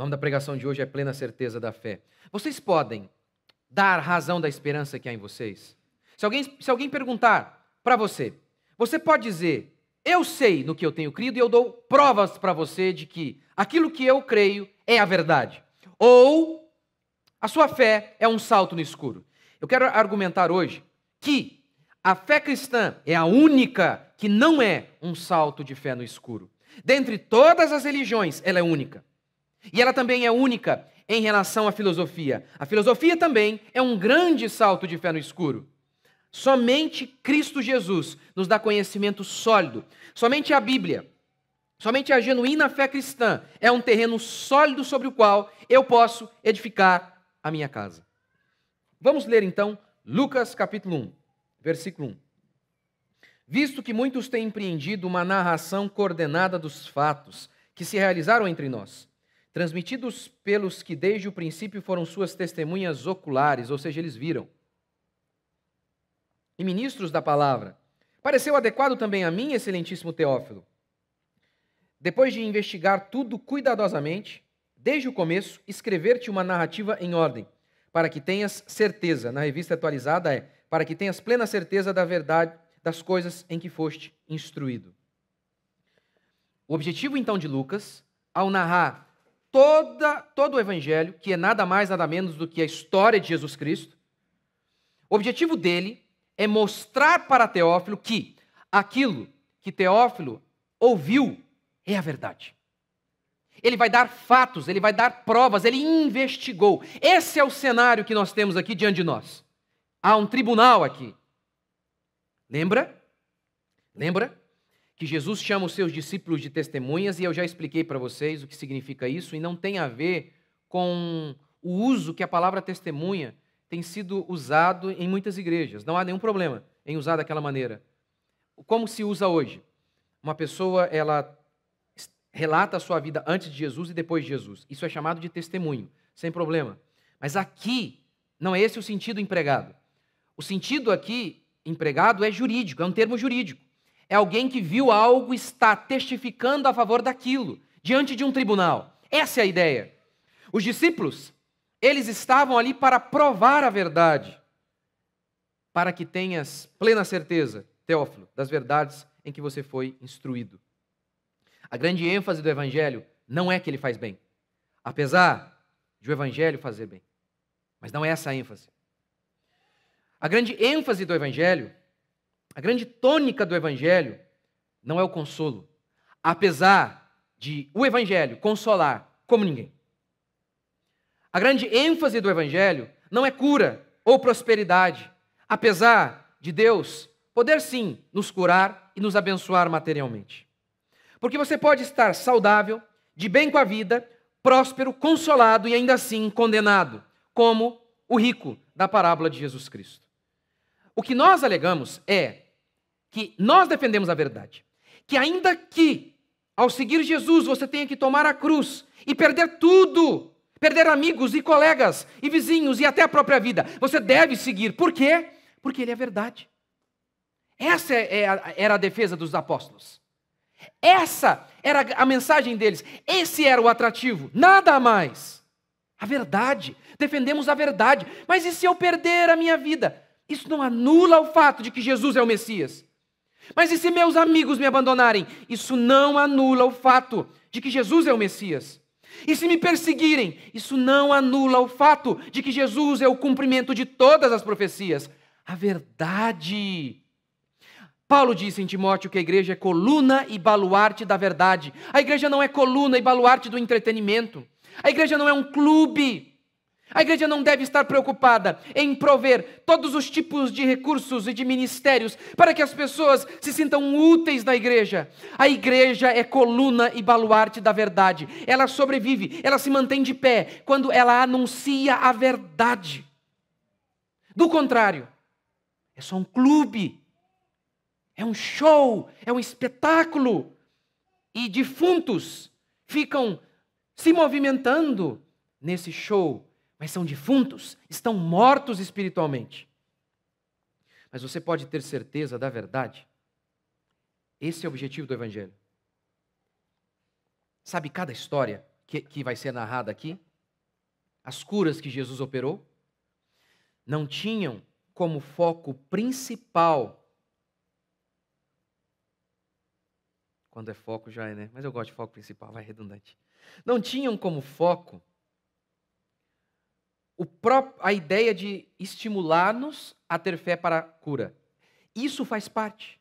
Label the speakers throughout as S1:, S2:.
S1: O nome da pregação de hoje é Plena Certeza da Fé. Vocês podem dar razão da esperança que há em vocês? Se alguém, se alguém perguntar para você, você pode dizer: Eu sei no que eu tenho crido e eu dou provas para você de que aquilo que eu creio é a verdade. Ou a sua fé é um salto no escuro. Eu quero argumentar hoje que a fé cristã é a única que não é um salto de fé no escuro. Dentre todas as religiões, ela é única. E ela também é única em relação à filosofia. A filosofia também é um grande salto de fé no escuro. Somente Cristo Jesus nos dá conhecimento sólido. Somente a Bíblia, somente a genuína fé cristã é um terreno sólido sobre o qual eu posso edificar a minha casa. Vamos ler então Lucas capítulo 1, versículo 1. Visto que muitos têm empreendido uma narração coordenada dos fatos que se realizaram entre nós, transmitidos pelos que desde o princípio foram suas testemunhas oculares, ou seja, eles viram, e ministros da palavra. Pareceu adequado também a mim, excelentíssimo Teófilo, depois de investigar tudo cuidadosamente, desde o começo, escrever-te uma narrativa em ordem, para que tenhas certeza, na revista atualizada é, para que tenhas plena certeza da verdade das coisas em que foste instruído. O objetivo então de Lucas, ao narrar toda, todo o Evangelho, que é nada mais, nada menos do que a história de Jesus Cristo, o objetivo dele é mostrar para Teófilo que aquilo que Teófilo ouviu é a verdade. Ele vai dar fatos, ele vai dar provas, ele investigou. Esse é o cenário que nós temos aqui diante de nós. Há um tribunal aqui. Lembra? Lembra? que Jesus chama os seus discípulos de testemunhas, e eu já expliquei para vocês o que significa isso, e não tem a ver com o uso que a palavra testemunha tem sido usado em muitas igrejas. Não há nenhum problema em usar daquela maneira. Como se usa hoje? Uma pessoa, ela relata a sua vida antes de Jesus e depois de Jesus. Isso é chamado de testemunho, sem problema. Mas aqui, não é esse o sentido empregado. O sentido aqui empregado é jurídico, é um termo jurídico é alguém que viu algo e está testificando a favor daquilo, diante de um tribunal. Essa é a ideia. Os discípulos, eles estavam ali para provar a verdade, para que tenhas plena certeza, Teófilo, das verdades em que você foi instruído. A grande ênfase do Evangelho não é que ele faz bem, apesar de o Evangelho fazer bem, mas não é essa a ênfase. A grande ênfase do Evangelho a grande tônica do Evangelho não é o consolo, apesar de o Evangelho consolar como ninguém. A grande ênfase do Evangelho não é cura ou prosperidade, apesar de Deus poder sim nos curar e nos abençoar materialmente. Porque você pode estar saudável, de bem com a vida, próspero, consolado e ainda assim condenado, como o rico da parábola de Jesus Cristo. O que nós alegamos é que nós defendemos a verdade. Que ainda que, ao seguir Jesus, você tenha que tomar a cruz e perder tudo, perder amigos e colegas e vizinhos e até a própria vida, você deve seguir. Por quê? Porque ele é verdade. Essa é, é era a defesa dos apóstolos. Essa era a mensagem deles. Esse era o atrativo. Nada mais. A verdade. Defendemos a verdade. Mas e se eu perder a minha vida? Isso não anula o fato de que Jesus é o Messias. Mas e se meus amigos me abandonarem? Isso não anula o fato de que Jesus é o Messias. E se me perseguirem? Isso não anula o fato de que Jesus é o cumprimento de todas as profecias. A verdade. Paulo disse em Timóteo que a igreja é coluna e baluarte da verdade. A igreja não é coluna e baluarte do entretenimento. A igreja não é um clube a igreja não deve estar preocupada em prover todos os tipos de recursos e de ministérios para que as pessoas se sintam úteis na igreja. A igreja é coluna e baluarte da verdade. Ela sobrevive, ela se mantém de pé quando ela anuncia a verdade. Do contrário, é só um clube, é um show, é um espetáculo. E defuntos ficam se movimentando nesse show mas são defuntos, estão mortos espiritualmente. Mas você pode ter certeza da verdade. Esse é o objetivo do Evangelho. Sabe cada história que, que vai ser narrada aqui? As curas que Jesus operou não tinham como foco principal. Quando é foco já é, né? Mas eu gosto de foco principal, vai redundante. Não tinham como foco a ideia de estimular-nos a ter fé para a cura. Isso faz parte.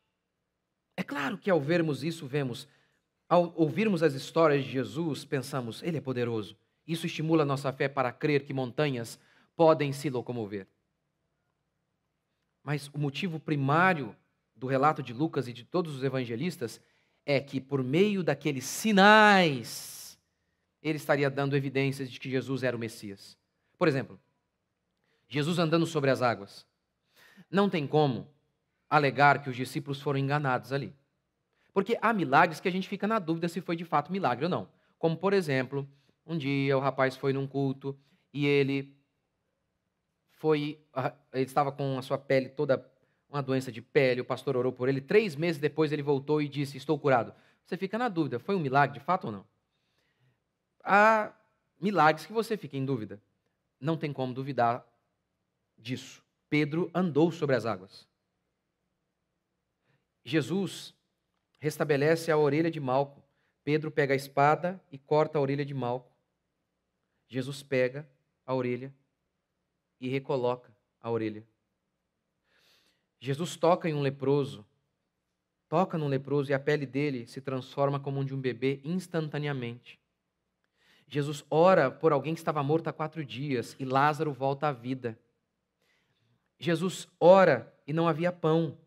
S1: É claro que ao vermos isso, vemos, ao ouvirmos as histórias de Jesus, pensamos, ele é poderoso. Isso estimula a nossa fé para crer que montanhas podem se locomover. Mas o motivo primário do relato de Lucas e de todos os evangelistas é que, por meio daqueles sinais, ele estaria dando evidências de que Jesus era o Messias. Por exemplo, Jesus andando sobre as águas. Não tem como alegar que os discípulos foram enganados ali. Porque há milagres que a gente fica na dúvida se foi de fato milagre ou não. Como, por exemplo, um dia o rapaz foi num culto e ele foi. Ah, ele estava com a sua pele toda. Uma doença de pele, o pastor orou por ele. Três meses depois ele voltou e disse: Estou curado. Você fica na dúvida: foi um milagre de fato ou não? Há milagres que você fica em dúvida não tem como duvidar disso. Pedro andou sobre as águas. Jesus restabelece a orelha de Malco. Pedro pega a espada e corta a orelha de Malco. Jesus pega a orelha e recoloca a orelha. Jesus toca em um leproso, toca num leproso e a pele dele se transforma como de um bebê instantaneamente. Jesus ora por alguém que estava morto há quatro dias e Lázaro volta à vida. Jesus ora e não havia pão,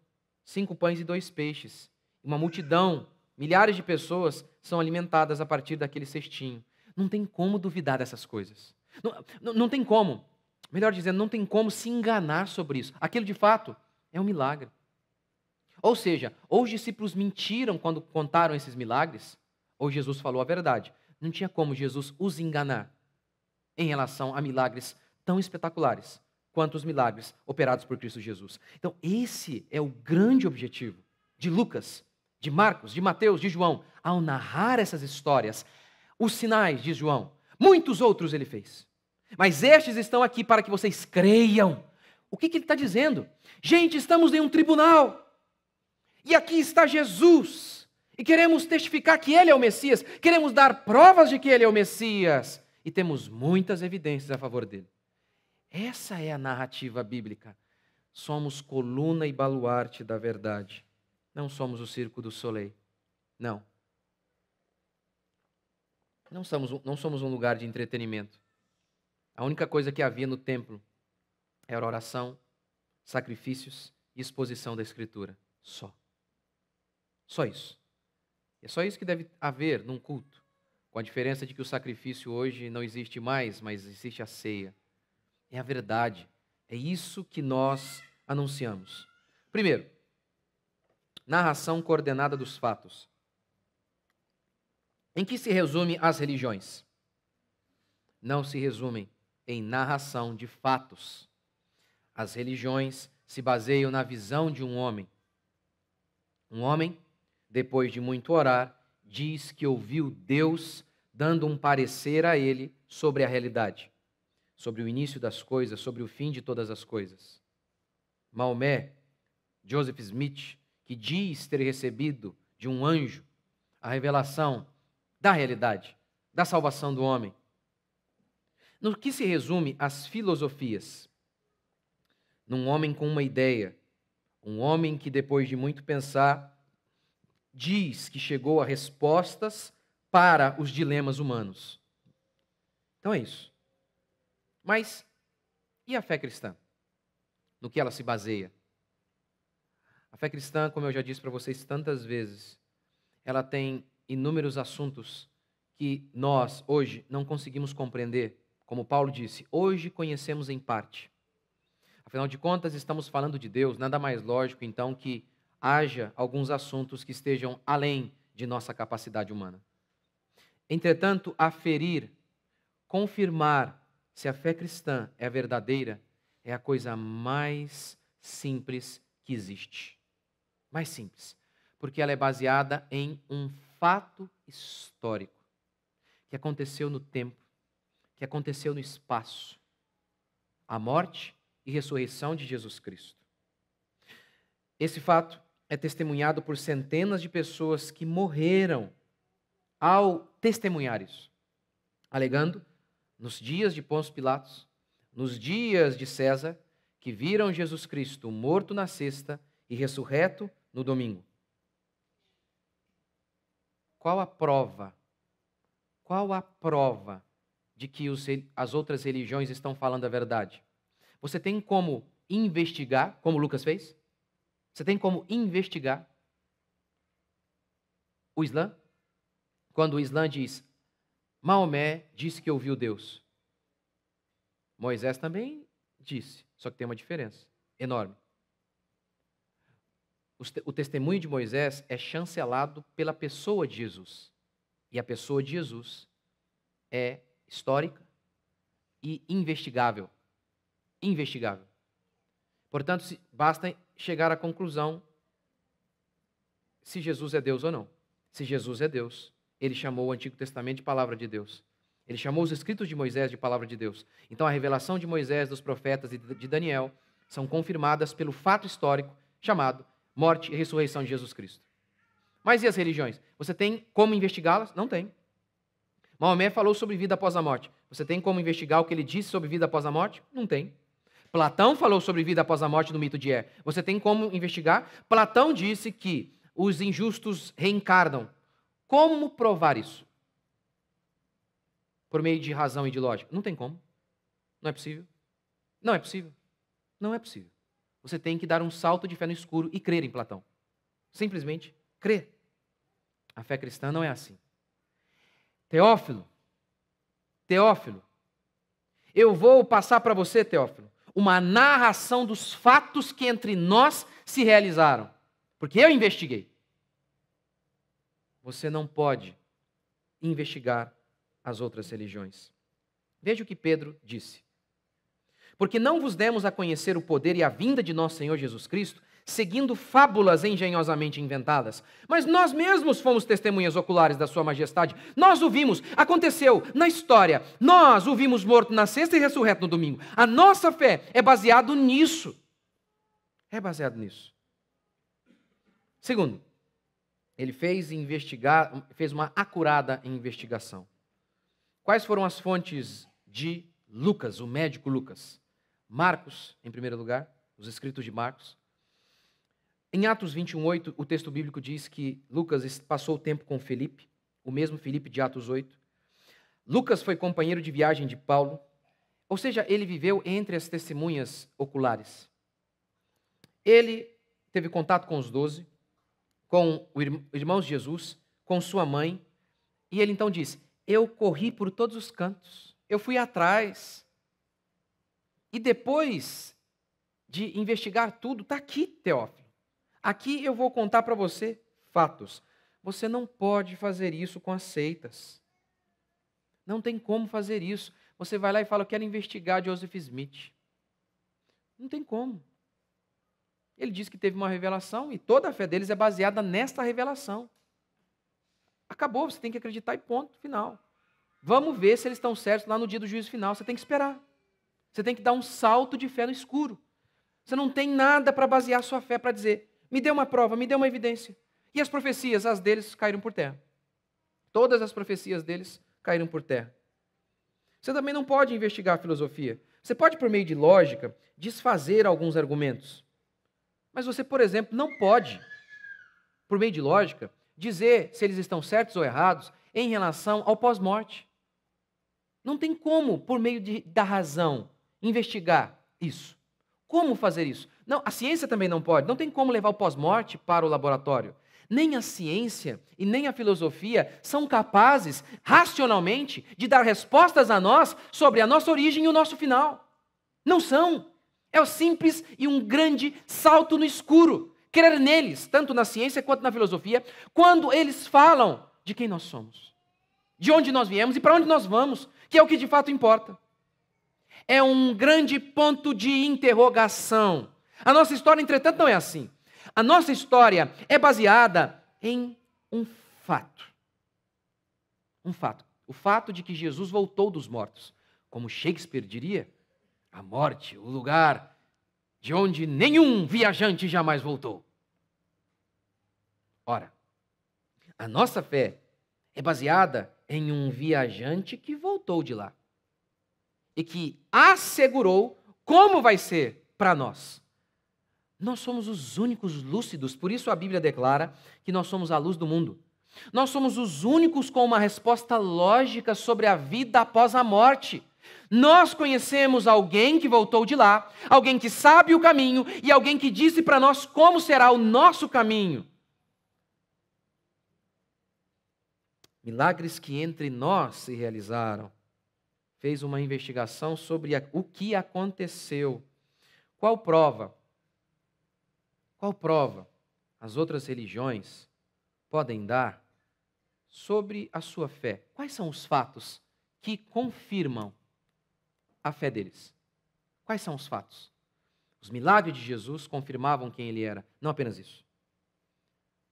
S1: cinco pães e dois peixes. Uma multidão, milhares de pessoas são alimentadas a partir daquele cestinho. Não tem como duvidar dessas coisas. Não, não, não tem como, melhor dizendo, não tem como se enganar sobre isso. Aquilo de fato é um milagre. Ou seja, ou os discípulos mentiram quando contaram esses milagres, ou Jesus falou a verdade. Não tinha como Jesus os enganar em relação a milagres tão espetaculares quanto os milagres operados por Cristo Jesus. Então, esse é o grande objetivo de Lucas, de Marcos, de Mateus, de João, ao narrar essas histórias. Os sinais, de João, muitos outros ele fez. Mas estes estão aqui para que vocês creiam. O que, que ele está dizendo? Gente, estamos em um tribunal. E aqui está Jesus e queremos testificar que ele é o Messias, queremos dar provas de que ele é o Messias, e temos muitas evidências a favor dele. Essa é a narrativa bíblica. Somos coluna e baluarte da verdade. Não somos o circo do soleil. Não. Não somos, não somos um lugar de entretenimento. A única coisa que havia no templo era oração, sacrifícios e exposição da Escritura. Só. Só isso. É só isso que deve haver num culto, com a diferença de que o sacrifício hoje não existe mais, mas existe a ceia. É a verdade. É isso que nós anunciamos. Primeiro, narração coordenada dos fatos. Em que se resume as religiões? Não se resumem em narração de fatos. As religiões se baseiam na visão de um homem. Um homem depois de muito orar, diz que ouviu Deus dando um parecer a ele sobre a realidade, sobre o início das coisas, sobre o fim de todas as coisas. Maomé, Joseph Smith, que diz ter recebido de um anjo a revelação da realidade, da salvação do homem. No que se resume as filosofias? Num homem com uma ideia, um homem que depois de muito pensar diz que chegou a respostas para os dilemas humanos. Então é isso. Mas e a fé cristã? No que ela se baseia? A fé cristã, como eu já disse para vocês tantas vezes, ela tem inúmeros assuntos que nós hoje não conseguimos compreender. Como Paulo disse, hoje conhecemos em parte. Afinal de contas, estamos falando de Deus, nada mais lógico então que haja alguns assuntos que estejam além de nossa capacidade humana. Entretanto, aferir, confirmar se a fé cristã é verdadeira é a coisa mais simples que existe. Mais simples, porque ela é baseada em um fato histórico que aconteceu no tempo, que aconteceu no espaço. A morte e ressurreição de Jesus Cristo. Esse fato é testemunhado por centenas de pessoas que morreram ao testemunhar isso, alegando, nos dias de Pôncio Pilatos, nos dias de César, que viram Jesus Cristo morto na sexta e ressurreto no domingo. Qual a prova? Qual a prova de que os, as outras religiões estão falando a verdade? Você tem como investigar, como Lucas fez? Você tem como investigar o Islã? Quando o Islã diz, Maomé disse que ouviu Deus. Moisés também disse, só que tem uma diferença enorme. O testemunho de Moisés é chancelado pela pessoa de Jesus. E a pessoa de Jesus é histórica e investigável. Investigável. Portanto, basta chegar à conclusão se Jesus é Deus ou não. Se Jesus é Deus, ele chamou o Antigo Testamento de palavra de Deus. Ele chamou os escritos de Moisés de palavra de Deus. Então a revelação de Moisés, dos profetas e de Daniel são confirmadas pelo fato histórico chamado morte e ressurreição de Jesus Cristo. Mas e as religiões? Você tem como investigá-las? Não tem. Maomé falou sobre vida após a morte. Você tem como investigar o que ele disse sobre vida após a morte? Não tem. Platão falou sobre vida após a morte no mito de É. Você tem como investigar? Platão disse que os injustos reencarnam. Como provar isso? Por meio de razão e de lógica? Não tem como. Não é possível. Não é possível. Não é possível. Você tem que dar um salto de fé no escuro e crer em Platão. Simplesmente crer. A fé cristã não é assim. Teófilo, Teófilo, eu vou passar para você, Teófilo, uma narração dos fatos que entre nós se realizaram, porque eu investiguei. Você não pode investigar as outras religiões. Veja o que Pedro disse. Porque não vos demos a conhecer o poder e a vinda de nosso Senhor Jesus Cristo, seguindo fábulas engenhosamente inventadas. Mas nós mesmos fomos testemunhas oculares da Sua Majestade. Nós o vimos, aconteceu na história. Nós o vimos morto na sexta e ressurreto no domingo. A nossa fé é baseado nisso. É baseado nisso. Segundo, ele fez investigar, fez uma acurada investigação. Quais foram as fontes de Lucas, o médico Lucas? Marcos, em primeiro lugar, os escritos de Marcos. Em Atos 21:8, o texto bíblico diz que Lucas passou o tempo com Felipe, o mesmo Felipe de Atos 8. Lucas foi companheiro de viagem de Paulo, ou seja, ele viveu entre as testemunhas oculares. Ele teve contato com os doze, com os irmãos de Jesus, com sua mãe, e ele então diz: Eu corri por todos os cantos, eu fui atrás. E depois de investigar tudo, está aqui, Teófilo. Aqui eu vou contar para você fatos. Você não pode fazer isso com as seitas. Não tem como fazer isso. Você vai lá e fala, eu quero investigar Joseph Smith. Não tem como. Ele disse que teve uma revelação e toda a fé deles é baseada nesta revelação. Acabou, você tem que acreditar e ponto, final. Vamos ver se eles estão certos lá no dia do juízo final. Você tem que esperar. Você tem que dar um salto de fé no escuro. Você não tem nada para basear sua fé para dizer, me dê uma prova, me dê uma evidência. E as profecias, as deles, caíram por terra. Todas as profecias deles caíram por terra. Você também não pode investigar a filosofia. Você pode, por meio de lógica, desfazer alguns argumentos. Mas você, por exemplo, não pode, por meio de lógica, dizer se eles estão certos ou errados em relação ao pós-morte. Não tem como, por meio de, da razão, investigar isso. Como fazer isso? Não, a ciência também não pode. Não tem como levar o pós-morte para o laboratório. Nem a ciência e nem a filosofia são capazes, racionalmente, de dar respostas a nós sobre a nossa origem e o nosso final. Não são. É o simples e um grande salto no escuro. Crer neles, tanto na ciência quanto na filosofia, quando eles falam de quem nós somos, de onde nós viemos e para onde nós vamos, que é o que de fato importa. É um grande ponto de interrogação a nossa história, entretanto, não é assim. A nossa história é baseada em um fato. Um fato. O fato de que Jesus voltou dos mortos. Como Shakespeare diria, a morte, o lugar de onde nenhum viajante jamais voltou. Ora, a nossa fé é baseada em um viajante que voltou de lá e que assegurou como vai ser para nós. Nós somos os únicos lúcidos, por isso a Bíblia declara que nós somos a luz do mundo. Nós somos os únicos com uma resposta lógica sobre a vida após a morte. Nós conhecemos alguém que voltou de lá, alguém que sabe o caminho e alguém que disse para nós como será o nosso caminho. Milagres que entre nós se realizaram. Fez uma investigação sobre o que aconteceu. Qual prova? Qual prova as outras religiões podem dar sobre a sua fé? Quais são os fatos que confirmam a fé deles? Quais são os fatos? Os milagres de Jesus confirmavam quem ele era, não apenas isso.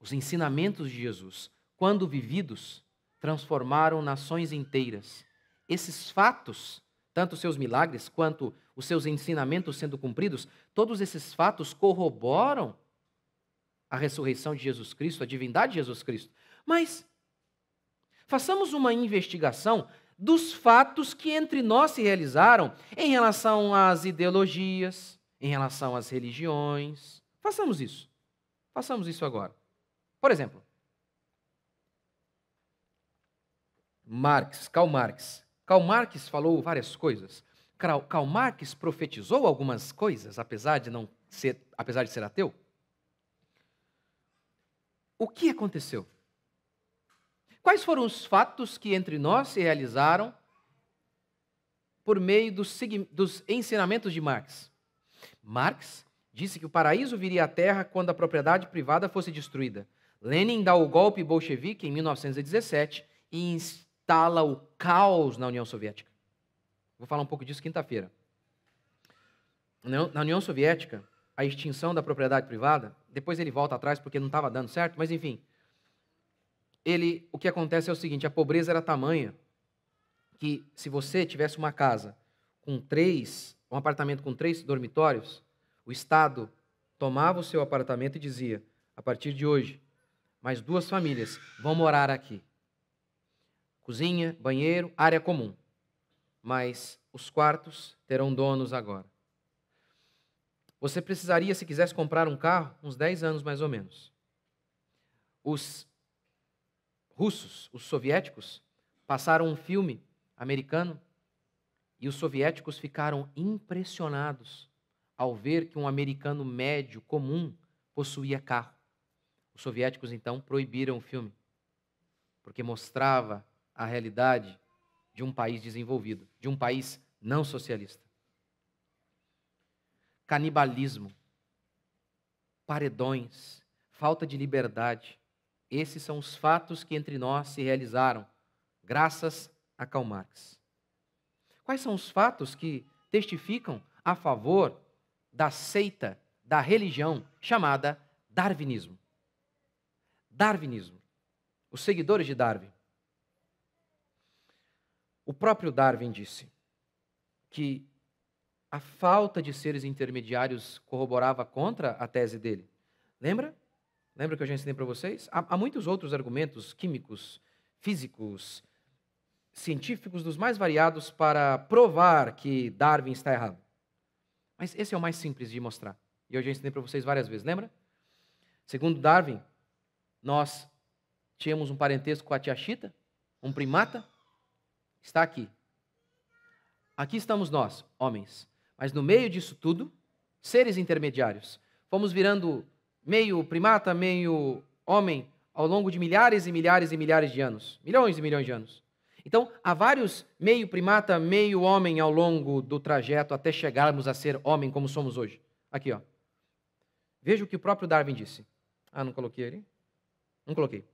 S1: Os ensinamentos de Jesus, quando vividos, transformaram nações inteiras. Esses fatos, tanto seus milagres quanto os seus ensinamentos sendo cumpridos, todos esses fatos corroboram a ressurreição de Jesus Cristo, a divindade de Jesus Cristo. Mas façamos uma investigação dos fatos que entre nós se realizaram em relação às ideologias, em relação às religiões. Façamos isso. Façamos isso agora. Por exemplo, Marx, Karl Marx. Karl Marx falou várias coisas. Karl Marx profetizou algumas coisas, apesar de não ser, apesar de ser ateu? O que aconteceu? Quais foram os fatos que entre nós se realizaram por meio dos, dos, ensinamentos de Marx? Marx disse que o paraíso viria à Terra quando a propriedade privada fosse destruída. Lenin dá o golpe bolchevique em 1917 e instala o caos na União Soviética. Vou falar um pouco disso quinta-feira. Na União Soviética, a extinção da propriedade privada, depois ele volta atrás porque não estava dando certo, mas enfim. Ele, o que acontece é o seguinte, a pobreza era tamanha que se você tivesse uma casa com três, um apartamento com três dormitórios, o Estado tomava o seu apartamento e dizia: a partir de hoje, mais duas famílias vão morar aqui. Cozinha, banheiro, área comum mas os quartos terão donos agora. Você precisaria, se quisesse comprar um carro, uns 10 anos mais ou menos. Os russos, os soviéticos, passaram um filme americano e os soviéticos ficaram impressionados ao ver que um americano médio comum possuía carro. Os soviéticos então proibiram o filme, porque mostrava a realidade de um país desenvolvido, de um país não socialista. Canibalismo, paredões, falta de liberdade, esses são os fatos que entre nós se realizaram, graças a Karl Marx. Quais são os fatos que testificam a favor da seita, da religião chamada darwinismo? Darwinismo. Os seguidores de Darwin o próprio Darwin disse que a falta de seres intermediários corroborava contra a tese dele. Lembra? Lembra que eu já ensinei para vocês? Há, há, muitos outros argumentos químicos, físicos, científicos dos mais variados para provar que Darwin está errado. Mas esse é o mais simples de mostrar. E eu já ensinei para vocês várias vezes, lembra? Segundo Darwin, nós tínhamos um parentesco com a tia Chita, um primata, está aqui. Aqui estamos nós, homens. Mas no meio disso tudo, seres intermediários. Fomos virando meio primata, meio homem, ao longo de milhares e milhares e milhares de anos. Milhões e milhões de anos. Então, há vários meio primata, meio homem ao longo do trajeto até chegarmos a ser homem como somos hoje. Aqui, ó. Veja o que o próprio Darwin disse. Ah, não coloquei ele? Não coloquei.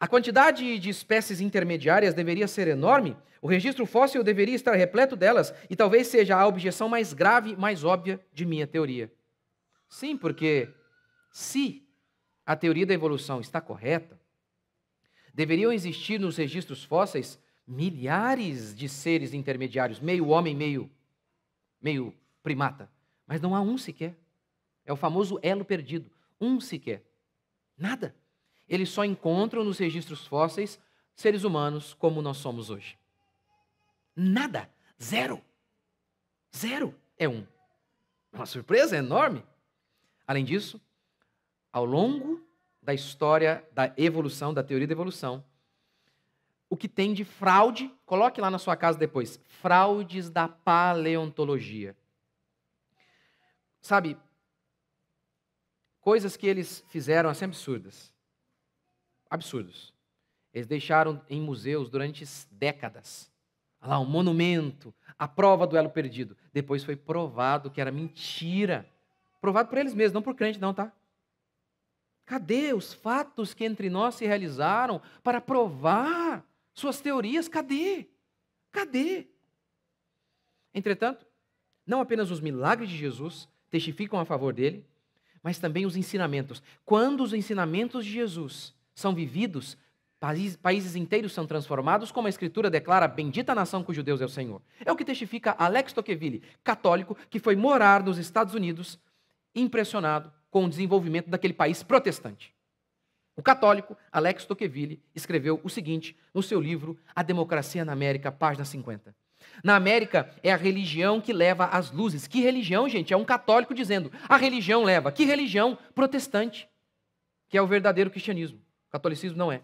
S1: A quantidade de espécies intermediárias deveria ser enorme, o registro fóssil deveria estar repleto delas, e talvez seja a objeção mais grave, mais óbvia de minha teoria. Sim, porque se a teoria da evolução está correta, deveriam existir nos registros fósseis milhares de seres intermediários, meio homem, meio meio primata, mas não há um sequer. É o famoso elo perdido, um sequer. Nada eles só encontram nos registros fósseis seres humanos como nós somos hoje. Nada. Zero. Zero é um. Uma surpresa enorme. Além disso, ao longo da história da evolução, da teoria da evolução, o que tem de fraude, coloque lá na sua casa depois, fraudes da paleontologia. Sabe, coisas que eles fizeram assim absurdas absurdos. Eles deixaram em museus durante décadas. Olha lá, um monumento, a prova do elo perdido. Depois foi provado que era mentira. Provado por eles mesmos, não por crente, não, tá? Cadê os fatos que entre nós se realizaram para provar suas teorias? Cadê? Cadê? Entretanto, não apenas os milagres de Jesus testificam a favor dele, mas também os ensinamentos. Quando os ensinamentos de Jesus são vividos, países inteiros são transformados, como a Escritura declara, bendita nação cujo Deus é o Senhor. É o que testifica Alex Tocqueville, católico, que foi morar nos Estados Unidos, impressionado com o desenvolvimento daquele país protestante. O católico Alex Tocqueville escreveu o seguinte no seu livro A Democracia na América, página 50. Na América é a religião que leva as luzes. Que religião, gente? É um católico dizendo: a religião leva. Que religião? Protestante, que é o verdadeiro cristianismo. O catolicismo não é.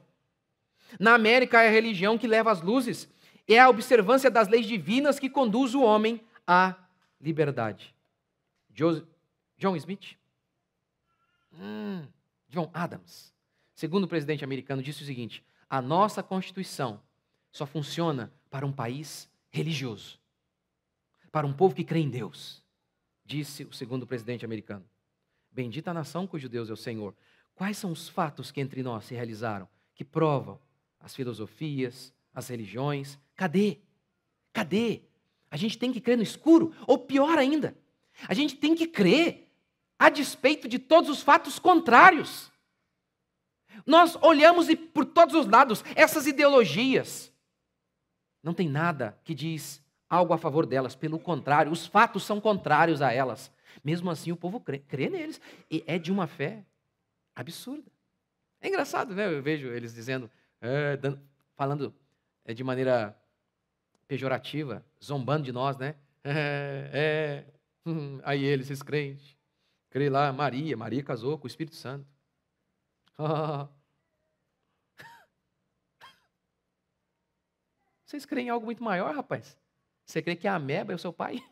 S1: Na América é a religião que leva as luzes, é a observância das leis divinas que conduz o homem à liberdade. John Smith, hum, John Adams, segundo o presidente americano, disse o seguinte: a nossa Constituição só funciona para um país religioso, para um povo que crê em Deus, disse o segundo presidente americano. Bendita a nação cujo Deus é o Senhor. Quais são os fatos que entre nós se realizaram, que provam as filosofias, as religiões? Cadê? Cadê? A gente tem que crer no escuro, ou pior ainda, a gente tem que crer a despeito de todos os fatos contrários. Nós olhamos e por todos os lados essas ideologias. Não tem nada que diz algo a favor delas, pelo contrário, os fatos são contrários a elas. Mesmo assim, o povo crê, crê neles. E é de uma fé absurda. É engraçado, né? Eu vejo eles dizendo, é, dando, falando é, de maneira pejorativa, zombando de nós, né? É, é, aí eles, esses crentes, crê lá, Maria, Maria casou com o Espírito Santo. Vocês creem em algo muito maior, rapaz? Você crê que a ameba é o seu pai?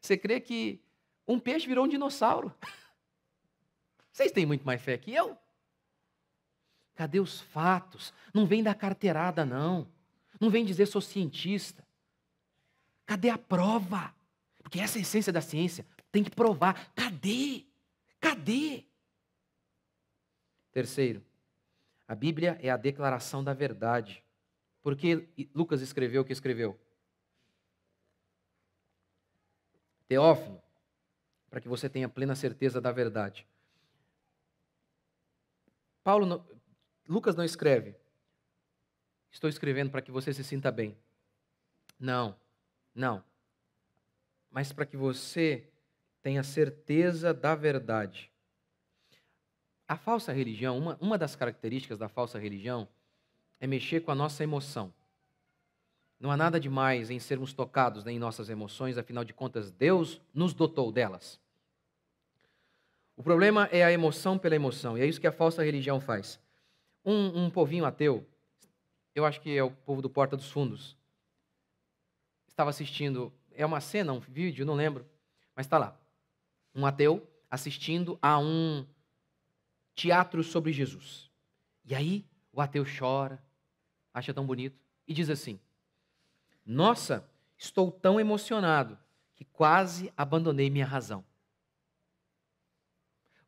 S1: Você crê que um peixe virou um dinossauro? Vocês têm muito mais fé que eu? Cadê os fatos? Não vem da carteirada, não. Não vem dizer sou cientista. Cadê a prova? Porque essa é a essência da ciência. Tem que provar. Cadê? Cadê? Terceiro, a Bíblia é a declaração da verdade. Por que Lucas escreveu o que escreveu? Teófilo, para que você tenha plena certeza da verdade. Paulo, não, Lucas não escreve. Estou escrevendo para que você se sinta bem. Não, não. Mas para que você tenha certeza da verdade. A falsa religião, uma, uma das características da falsa religião é mexer com a nossa emoção. Não há nada demais em sermos tocados né, em nossas emoções, afinal de contas, Deus nos dotou delas. O problema é a emoção pela emoção, e é isso que a falsa religião faz. Um, um povinho ateu, eu acho que é o povo do Porta dos Fundos, estava assistindo, é uma cena, um vídeo, não lembro, mas está lá. Um ateu assistindo a um teatro sobre Jesus. E aí o ateu chora, acha tão bonito, e diz assim: Nossa, estou tão emocionado que quase abandonei minha razão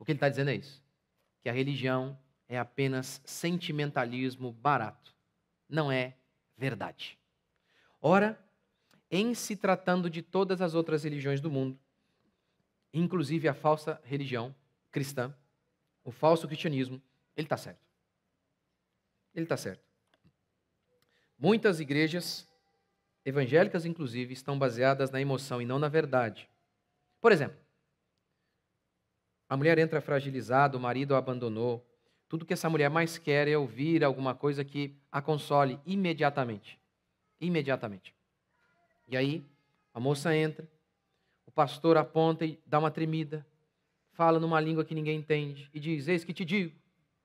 S1: que ele está dizendo é isso: que a religião é apenas sentimentalismo barato, não é verdade. Ora, em se tratando de todas as outras religiões do mundo, inclusive a falsa religião cristã, o falso cristianismo, ele está certo. Ele está certo. Muitas igrejas, evangélicas inclusive, estão baseadas na emoção e não na verdade. Por exemplo, a mulher entra fragilizada, o marido a abandonou. Tudo que essa mulher mais quer é ouvir alguma coisa que a console imediatamente. Imediatamente. E aí, a moça entra, o pastor aponta e dá uma tremida, fala numa língua que ninguém entende e diz: Eis que te digo,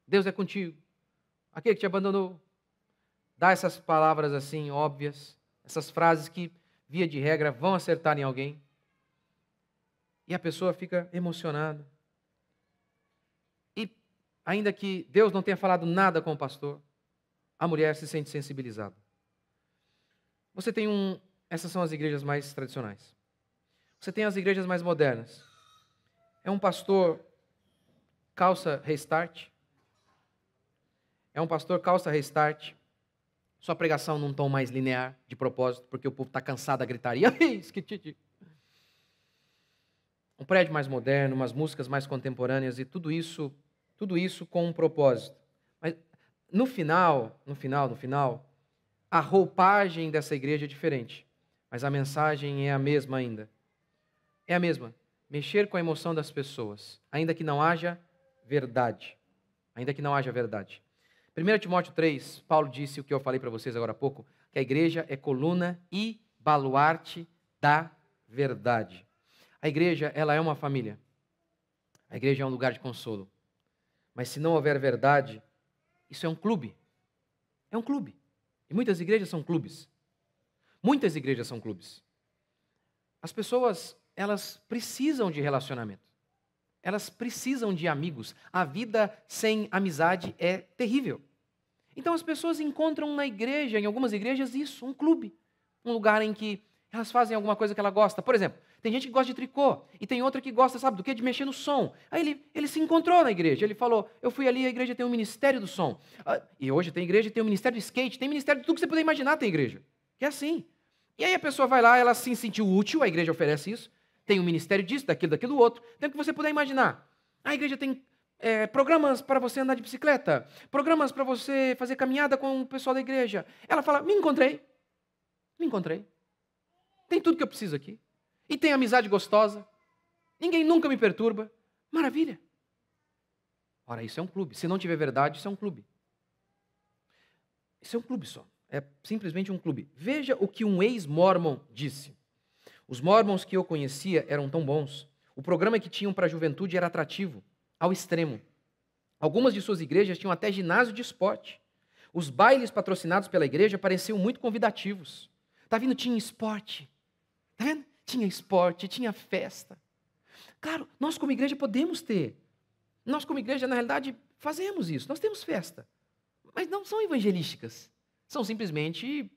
S1: Deus é contigo, aquele que te abandonou. Dá essas palavras assim óbvias, essas frases que, via de regra, vão acertar em alguém. E a pessoa fica emocionada ainda que Deus não tenha falado nada com o pastor, a mulher se sente sensibilizada. Você tem um. Essas são as igrejas mais tradicionais. Você tem as igrejas mais modernas. É um pastor calça restart. É um pastor calça restart. Sua pregação num tom mais linear, de propósito, porque o povo está cansado da gritaria. um prédio mais moderno, umas músicas mais contemporâneas e tudo isso tudo isso com um propósito. Mas no final, no final, no final, a roupagem dessa igreja é diferente, mas a mensagem é a mesma ainda. É a mesma. Mexer com a emoção das pessoas, ainda que não haja verdade. Ainda que não haja verdade. 1 Timóteo 3, Paulo disse o que eu falei para vocês agora há pouco, que a igreja é coluna e baluarte da verdade. A igreja, ela é uma família. A igreja é um lugar de consolo. Mas se não houver verdade, isso é um clube. É um clube. E muitas igrejas são clubes. Muitas igrejas são clubes. As pessoas, elas precisam de relacionamento. Elas precisam de amigos. A vida sem amizade é terrível. Então as pessoas encontram na igreja, em algumas igrejas, isso, um clube. Um lugar em que elas fazem alguma coisa que ela gosta. Por exemplo, tem gente que gosta de tricô e tem outra que gosta, sabe, do que? De mexer no som. Aí ele, ele se encontrou na igreja. Ele falou: Eu fui ali, a igreja tem um ministério do som. Ah, e hoje tem igreja, tem um ministério de skate, tem ministério de tudo que você puder imaginar, tem igreja. Que é assim. E aí a pessoa vai lá, ela se sentiu útil, a igreja oferece isso. Tem um ministério disso, daquilo, daquilo do outro. Tem o que você puder imaginar. A igreja tem é, programas para você andar de bicicleta, programas para você fazer caminhada com o pessoal da igreja. Ela fala: Me encontrei. Me encontrei. Tem tudo que eu preciso aqui. E tem amizade gostosa. Ninguém nunca me perturba. Maravilha. Ora, isso é um clube. Se não tiver verdade, isso é um clube. Isso é um clube só. É simplesmente um clube. Veja o que um ex-mormon disse. Os mormons que eu conhecia eram tão bons. O programa que tinham para a juventude era atrativo, ao extremo. Algumas de suas igrejas tinham até ginásio de esporte. Os bailes patrocinados pela igreja pareciam muito convidativos. Tá vendo? Tinha esporte. Tá vendo? tinha esporte, tinha festa. Claro, nós como igreja podemos ter. Nós como igreja, na realidade, fazemos isso. Nós temos festa. Mas não são evangelísticas. São simplesmente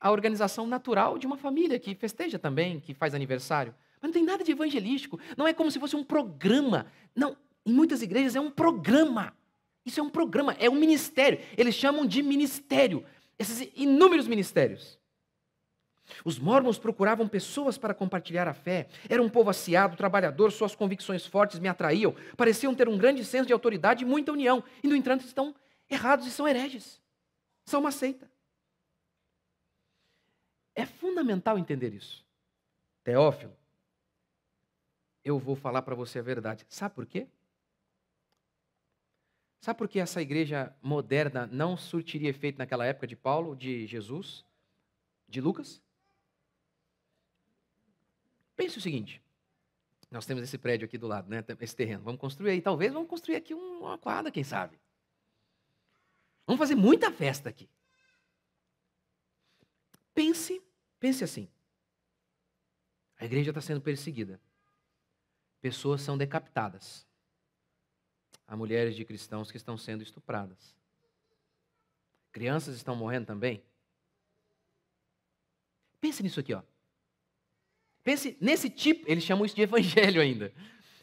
S1: a organização natural de uma família que festeja também, que faz aniversário. Mas não tem nada de evangelístico. Não é como se fosse um programa. Não, em muitas igrejas é um programa. Isso é um programa, é um ministério. Eles chamam de ministério. Esses inúmeros ministérios. Os mormons procuravam pessoas para compartilhar a fé. Era um povo aciado, trabalhador, suas convicções fortes me atraíam. Pareciam ter um grande senso de autoridade e muita união. E, no entanto, estão errados e são hereges. São uma seita. É fundamental entender isso. Teófilo, eu vou falar para você a verdade. Sabe por quê? Sabe por que essa igreja moderna não surtiria efeito naquela época de Paulo, de Jesus, de Lucas? Pense o seguinte: nós temos esse prédio aqui do lado, né? esse terreno. Vamos construir aí. Talvez vamos construir aqui uma quadra, quem sabe? Vamos fazer muita festa aqui. Pense, pense assim. A igreja está sendo perseguida. Pessoas são decapitadas. Há mulheres de cristãos que estão sendo estupradas. Crianças estão morrendo também. Pense nisso aqui, ó. Pense nesse tipo, eles chamam isso de evangelho ainda.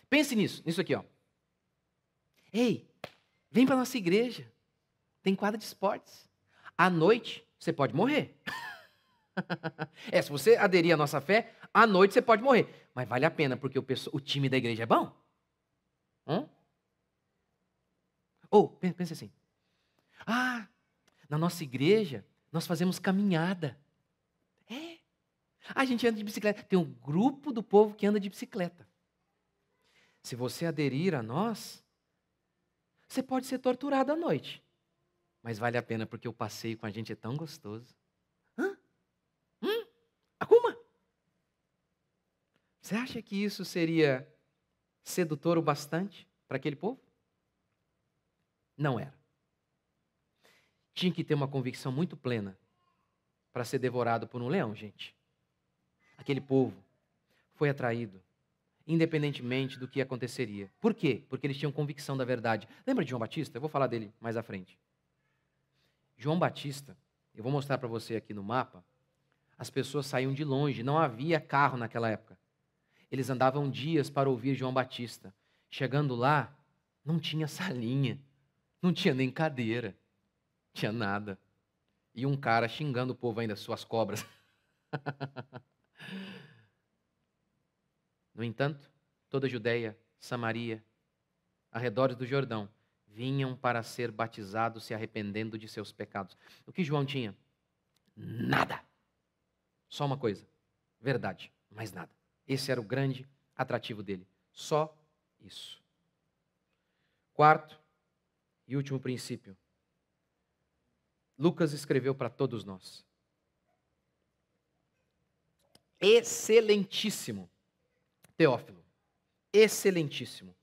S1: Pense nisso, nisso aqui, ó. Ei, vem para nossa igreja. Tem quadra de esportes. À noite, você pode morrer. é, se você aderir à nossa fé, à noite você pode morrer. Mas vale a pena, porque o, o time da igreja é bom. Hum? Ou, pense assim. Ah, na nossa igreja, nós fazemos caminhada. A gente anda de bicicleta. Tem um grupo do povo que anda de bicicleta. Se você aderir a nós, você pode ser torturado à noite. Mas vale a pena porque o passeio com a gente é tão gostoso. Hã? Hum? Akuma? Você acha que isso seria sedutor o bastante para aquele povo? Não era. Tinha que ter uma convicção muito plena para ser devorado por um leão, gente aquele povo foi atraído, independentemente do que aconteceria. Por quê? Porque eles tinham convicção da verdade. Lembra de João Batista? Eu vou falar dele mais à frente. João Batista, eu vou mostrar para você aqui no mapa, as pessoas saíam de longe, não havia carro naquela época. Eles andavam dias para ouvir João Batista. Chegando lá, não tinha salinha, não tinha nem cadeira, tinha nada. E um cara xingando o povo ainda, suas cobras. No entanto, toda a Judéia, Samaria, arredores do Jordão, vinham para ser batizados se arrependendo de seus pecados. O que João tinha? Nada. Só uma coisa: verdade, mais nada. Esse era o grande atrativo dele. Só isso. Quarto e último princípio. Lucas escreveu para todos nós excelentíssimo. Teófilo, excelentíssimo.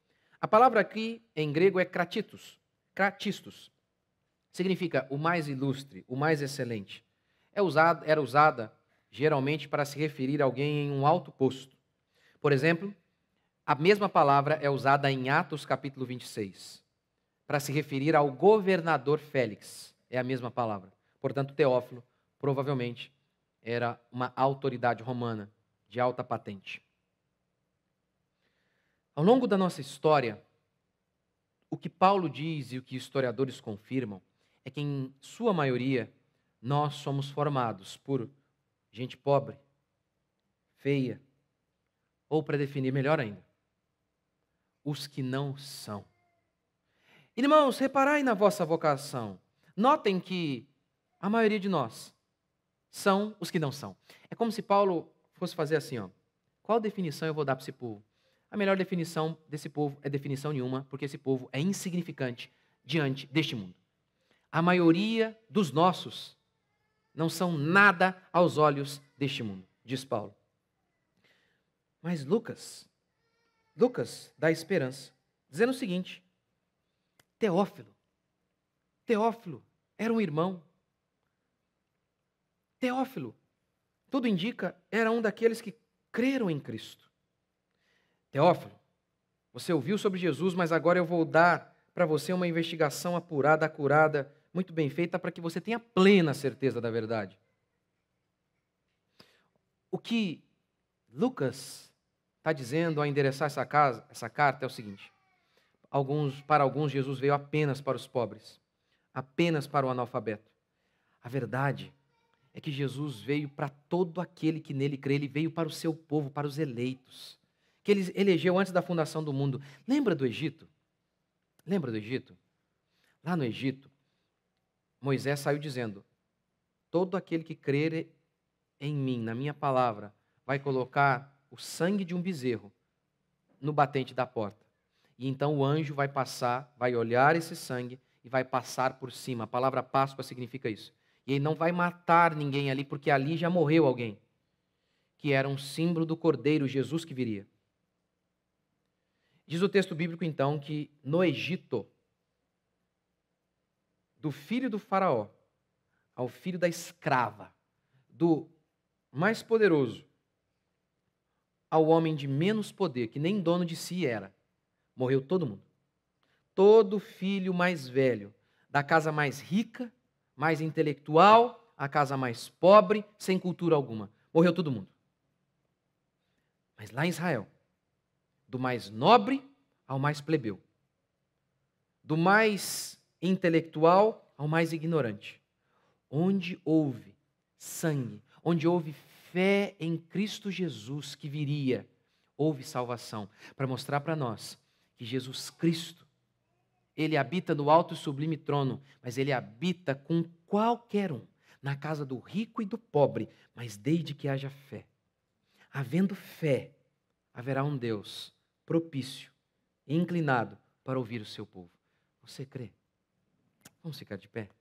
S1: A palavra aqui em grego é kratitos, kratistos. Significa o mais ilustre, o mais excelente. É usado, era usada geralmente para se referir a alguém em um alto posto. Por exemplo, a mesma palavra é usada em Atos capítulo 26, para se referir ao governador Félix. É a mesma palavra. Portanto, Teófilo provavelmente era uma autoridade romana de alta patente. Ao longo da nossa história, o que Paulo diz e o que historiadores confirmam é que, em sua maioria, nós somos formados por gente pobre, feia, ou, para definir melhor ainda, os que não são. Irmãos, reparai na vossa vocação. Notem que a maioria de nós são os que não são. É como se Paulo fosse fazer assim, ó. Qual definição eu vou dar para esse povo? A melhor definição desse povo é definição nenhuma, porque esse povo é insignificante diante deste mundo. A maioria dos nossos não são nada aos olhos deste mundo, diz Paulo. Mas Lucas, Lucas dá esperança, dizendo o seguinte: Teófilo, Teófilo era um irmão, Teófilo, tudo indica, era um daqueles que creram em Cristo. Teófilo, você ouviu sobre Jesus, mas agora eu vou dar para você uma investigação apurada, acurada, muito bem feita, para que você tenha plena certeza da verdade. O que Lucas está dizendo ao endereçar essa, casa, essa carta é o seguinte: alguns, para alguns, Jesus veio apenas para os pobres, apenas para o analfabeto. A verdade é que Jesus veio para todo aquele que nele crê, ele veio para o seu povo, para os eleitos, que ele elegeu antes da fundação do mundo. Lembra do Egito? Lembra do Egito? Lá no Egito, Moisés saiu dizendo: Todo aquele que crer em mim, na minha palavra, vai colocar o sangue de um bezerro no batente da porta. E então o anjo vai passar, vai olhar esse sangue e vai passar por cima. A palavra Páscoa significa isso. E ele não vai matar ninguém ali, porque ali já morreu alguém, que era um símbolo do cordeiro, Jesus que viria. Diz o texto bíblico então que no Egito, do filho do Faraó ao filho da escrava, do mais poderoso ao homem de menos poder, que nem dono de si era, morreu todo mundo. Todo filho mais velho da casa mais rica mais intelectual, a casa mais pobre, sem cultura alguma. Morreu todo mundo. Mas lá em Israel, do mais nobre ao mais plebeu, do mais intelectual ao mais ignorante, onde houve sangue, onde houve fé em Cristo Jesus que viria, houve salvação, para mostrar para nós que Jesus Cristo ele habita no alto e sublime trono, mas ele habita com qualquer um, na casa do rico e do pobre, mas desde que haja fé. Havendo fé, haverá um Deus propício e inclinado para ouvir o seu povo. Você crê? Vamos ficar de pé.